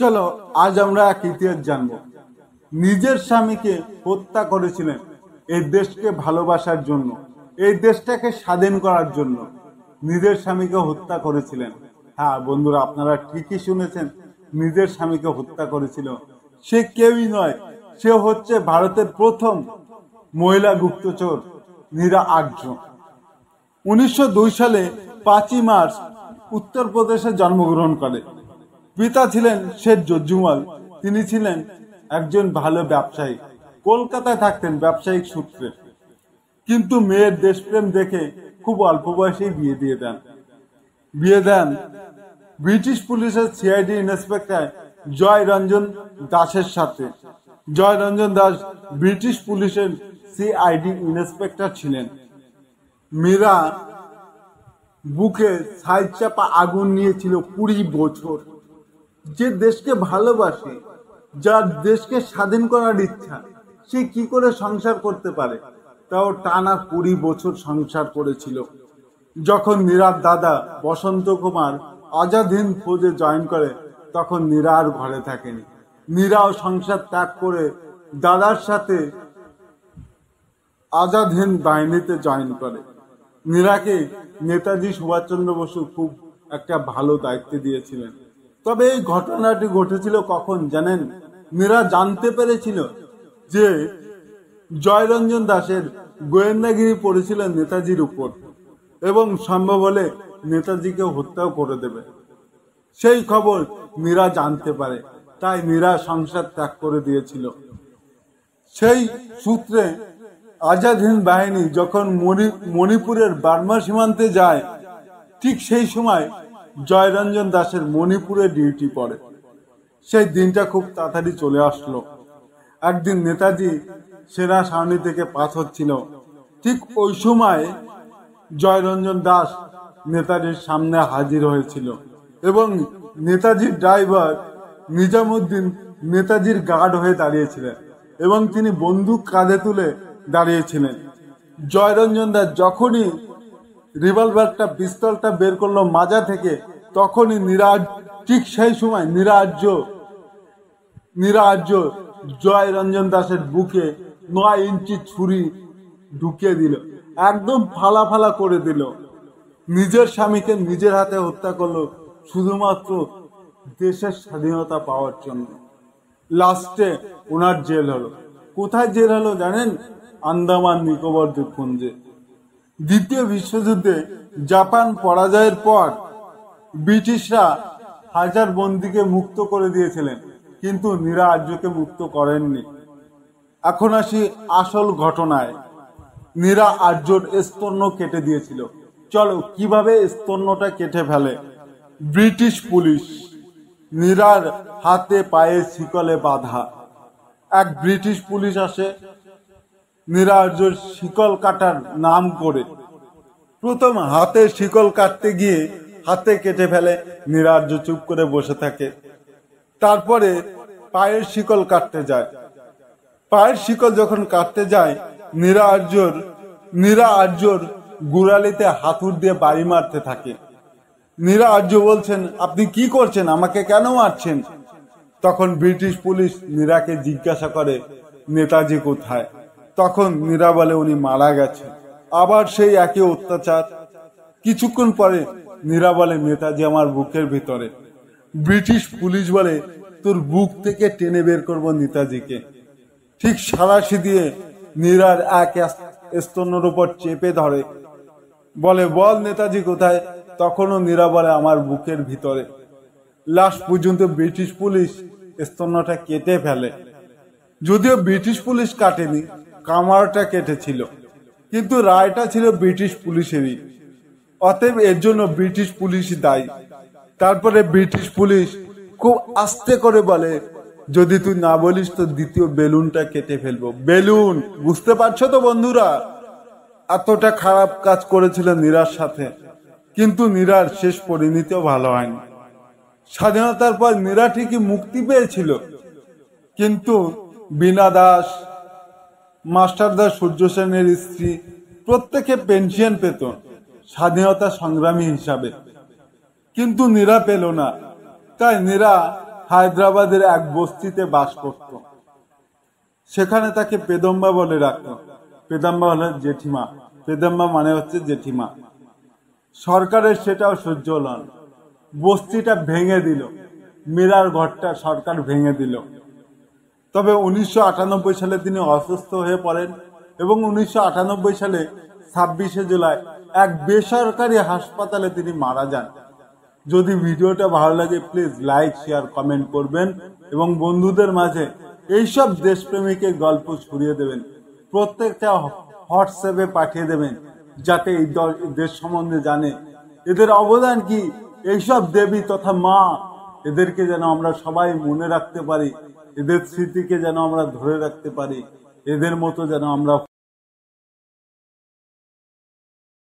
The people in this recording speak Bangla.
চলো আজ আমরা এক ইতিহাস জানব নিজের স্বামীকে হত্যা করেছিলেন এই দেশকে ভালোবাসার জন্য এই দেশটাকে স্বাধীন করার জন্য নিজের স্বামীকে হত্যা করেছিলেন হ্যাঁ বন্ধুরা আপনারা ঠিকই শুনেছেন নিজের স্বামীকে হত্যা করেছিল সে কেউই নয় সে হচ্ছে ভারতের প্রথম মহিলা গুপ্তচর নীরা আর্য উনিশশো সালে পাঁচই মার্চ উত্তরপ্রদেশে জন্মগ্রহণ করে পিতা ছিলেন শেখ জজ্জুমাল তিনি ছিলেন একজন ভালো ব্যবসায়ী কলকাতায় থাকতেন ব্যবসায়িক সূত্রে কিন্তু মেয়ের দেশপ্রেম দেখে খুব অল্প বয়সেই বিয়ে দিয়ে দেন বিয়ে দেন ব্রিটিশ পুলিশের সিআইডি ইন্সপেক্টর জয় রঞ্জন দাসের সাথে জয় রঞ্জন দাস ব্রিটিশ পুলিশের সিআইডি ইন্সপেক্টর ছিলেন মীরা বুকে সাইজ চাপা আগুন নিয়েছিল কুড়ি বছর যে দেশকে ভালোবাসে যার দেশকে স্বাধীন করার ইচ্ছা সে কি করে সংসার করতে পারে তাও টানা কুড়ি বছর সংসার করেছিল যখন মীরার দাদা বসন্ত কুমার আজাদ হিন্দ ফৌজে জয়েন করে তখন মীরার ঘরে থাকেনি মীরাও সংসার ত্যাগ করে দাদার সাথে আজাদ হিন্দ বাহিনীতে জয়েন করে মীরাকে নেতাজি সুভাষচন্দ্র বসু খুব একটা ভালো দায়িত্ব দিয়েছিলেন তবে এই ঘটনাটি ঘটেছিল কখন জানেন মীরা জানতে পেরেছিল যে জয়রঞ্জন দাসের গোয়েন্দাগিরি পড়েছিল নেতাজির উপর এবং সম্ভব হলে নেতাজিকে হত্যাও করে দেবে সেই খবর মীরা জানতে পারে তাই মীরা সংসার ত্যাগ করে দিয়েছিল সেই সূত্রে আজাদ হিন্দ বাহিনী যখন মণিপুরের বার্মা সীমান্তে যায় ঠিক সেই সময় জয়রঞ্জন দাসের মণিপুরে ডিউটি পড়ে সেই দিনটা খুব তাড়াতাড়ি চলে আসলো একদিন নেতাজি সেনা সারণি থেকে পাস হচ্ছিল ঠিক ওই সময় জয়রঞ্জন দাস নেতাজির সামনে হাজির হয়েছিল এবং নেতাজির ড্রাইভার নিজামুদ্দিন নেতাজির গার্ড হয়ে দাঁড়িয়েছিলেন এবং তিনি বন্দুক কাঁধে তুলে দাঁড়িয়েছিলেন জয়রঞ্জন দাস যখনই রিভলভারটা পিস্তলটা বের করলো মাজা থেকে তখনই নিরাজ ঠিক সেই সময় নিরাজ্য নিরাজ্য জয় রঞ্জন দাসের বুকে নয় ইঞ্চি ছুরি ঢুকিয়ে দিল একদম ফালা ফালা করে দিল নিজের স্বামীকে নিজের হাতে হত্যা করলো শুধুমাত্র দেশের স্বাধীনতা পাওয়ার জন্য লাস্টে ওনার জেল হলো কোথায় জেল হলো জানেন আন্দামান নিকোবর দ্বীপপুঞ্জে দ্বিতীয় বিশ্বযুদ্ধে জাপান পরাজয়ের পর ব্রিটিশরা হাজার বন্দীকে মুক্ত করে দিয়েছিলেন কিন্তু নীরা আর্যকে মুক্ত করেননি এখন আসি আসল ঘটনায় নীরা আর্যর স্তন্য কেটে দিয়েছিল চলো কিভাবে স্তন্যটা কেটে ফেলে ব্রিটিশ পুলিশ নীরার হাতে পায়ে শিকলে বাধা এক ব্রিটিশ পুলিশ আসে নিরার্য শিকল কাটার নাম করে প্রথম হাতে শিকল কাটতে গিয়ে হাতে কেটে ফেলে নিরার্য চুপ করে বসে থাকে তারপরে পায়ের শিকল কাটতে যায় পায়ের শিকল যখন কাটতে যায় নিরা আর্যর গুড়ালিতে হাতুর দিয়ে বাড়ি মারতে থাকে নিরা বলছেন আপনি কি করছেন আমাকে কেন মারছেন তখন ব্রিটিশ পুলিশ নিরাকে জিজ্ঞাসা করে নেতাজি কোথায় তখন মীরা বলে উনি মারা গেছে আবার সেই একই অত্যাচার কিছুক্ষণ পরে মীরা বলে নেতাজি আমার বুকের ভিতরে ব্রিটিশ পুলিশ বলে তোর বুক থেকে টেনে বের করব নেতাজিকে ঠিক সারাশি দিয়ে নীরার এক স্তনের উপর চেপে ধরে বলে বল নেতাজি কোথায় তখনও নীরা বলে আমার বুকের ভিতরে লাশ পর্যন্ত ব্রিটিশ পুলিশ স্তন্যটা কেটে ফেলে যদিও ব্রিটিশ পুলিশ কাটেনি কামারটা কেটেছিল কিন্তু রায়টা ছিল ব্রিটিশ পুলিশেরই অতএব এর জন্য ব্রিটিশ পুলিশ দায়ী তারপরে ব্রিটিশ পুলিশ খুব আস্তে করে বলে যদি তুই না বলিস তো দ্বিতীয় বেলুনটা কেটে ফেলবো বেলুন বুঝতে পারছো তো বন্ধুরা এতটা খারাপ কাজ করেছিল নীরার সাথে কিন্তু নীরার শেষ পরিণতিও ভালো হয়নি স্বাধীনতার পর নীরা ঠিকই মুক্তি পেয়েছিল কিন্তু বিনা দাস মাস্টারদা সূর্য সেনের স্ত্রী প্রত্যেকে পেনশন পেত স্বাধীনতা সংগ্রামী হিসাবে কিন্তু নীরা পেল না তাই নীরা হায়দ্রাবাদের এক বস্তিতে বাস করত সেখানে তাকে পেদম্বা বলে রাখত পেদম্বা হলেন জেঠিমা পেদম্বা মানে হচ্ছে জেঠিমা সরকারের সেটাও সহ্য হল বস্তিটা ভেঙে দিল মীরার ঘরটা সরকার ভেঙে দিল তবে উনিশশো সালে তিনি অসুস্থ হয়ে পড়েন এবং উনিশশো সালে ছাব্বিশে জুলাই এক বেসরকারি হাসপাতালে তিনি মারা যান যদি ভিডিওটা ভালো লাগে প্লিজ লাইক শেয়ার কমেন্ট করবেন এবং বন্ধুদের মাঝে এইসব দেশপ্রেমীকে গল্প ছড়িয়ে দেবেন প্রত্যেকটা হোয়াটসঅ্যাপে পাঠিয়ে দেবেন যাতে এই দেশ সম্বন্ধে জানে এদের অবদান কি এইসব দেবী তথা মা এদেরকে যেন আমরা সবাই মনে রাখতে পারি এদের স্মৃতিকে যেন আমরা ধরে রাখতে পারি এদের মতো যেন আমরা